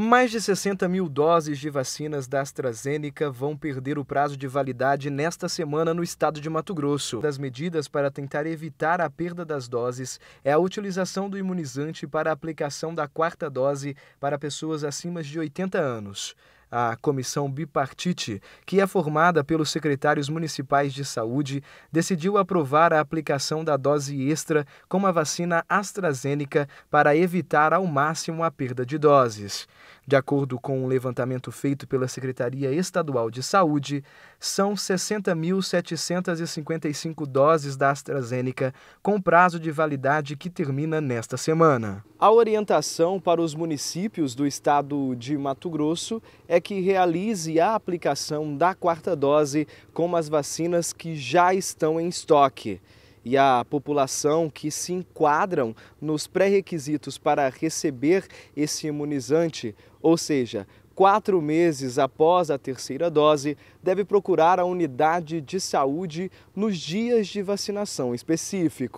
Mais de 60 mil doses de vacinas da AstraZeneca vão perder o prazo de validade nesta semana no estado de Mato Grosso. Das medidas para tentar evitar a perda das doses é a utilização do imunizante para a aplicação da quarta dose para pessoas acima de 80 anos a comissão bipartite, que é formada pelos secretários municipais de saúde, decidiu aprovar a aplicação da dose extra com a vacina AstraZeneca para evitar ao máximo a perda de doses. De acordo com um levantamento feito pela Secretaria Estadual de Saúde, são 60.755 doses da AstraZeneca com prazo de validade que termina nesta semana. A orientação para os municípios do estado de Mato Grosso é que realize a aplicação da quarta dose com as vacinas que já estão em estoque e a população que se enquadram nos pré-requisitos para receber esse imunizante, ou seja, quatro meses após a terceira dose, deve procurar a unidade de saúde nos dias de vacinação específico.